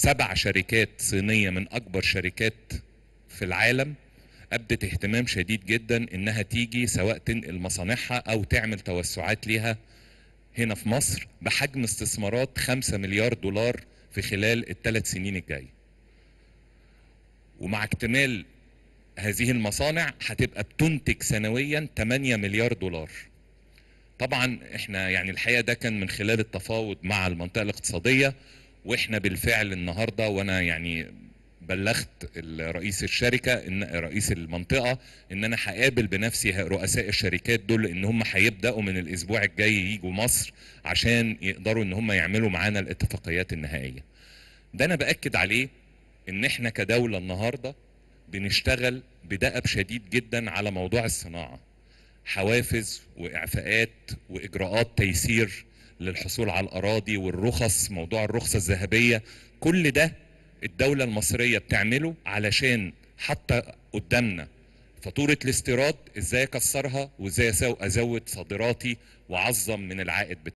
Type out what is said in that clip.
سبع شركات صينية من أكبر شركات في العالم أبدت اهتمام شديد جدا إنها تيجي سواء تنقل مصانعها أو تعمل توسعات ليها هنا في مصر بحجم استثمارات 5 مليار دولار في خلال الثلاث سنين الجاية ومع اكتمال هذه المصانع هتبقى بتنتج سنويا 8 مليار دولار طبعا احنا يعني الحقيقه ده كان من خلال التفاوض مع المنطقه الاقتصاديه واحنا بالفعل النهارده وانا يعني بلغت رئيس الشركه ان رئيس المنطقه ان انا هقابل بنفسي رؤساء الشركات دول ان هم هيبداوا من الاسبوع الجاي ييجوا مصر عشان يقدروا ان هم يعملوا معانا الاتفاقيات النهائيه. ده انا باكد عليه ان احنا كدوله النهارده بنشتغل بدأب شديد جدا على موضوع الصناعه. حوافز واعفاءات واجراءات تيسير للحصول على الأراضي والرخص موضوع الرخصة الذهبية كل ده الدولة المصرية بتعمله علشان حتى قدامنا فاتورة الاستيراد ازاي اكسرها وازاي ازود صادراتي واعظم من العائد بتاعي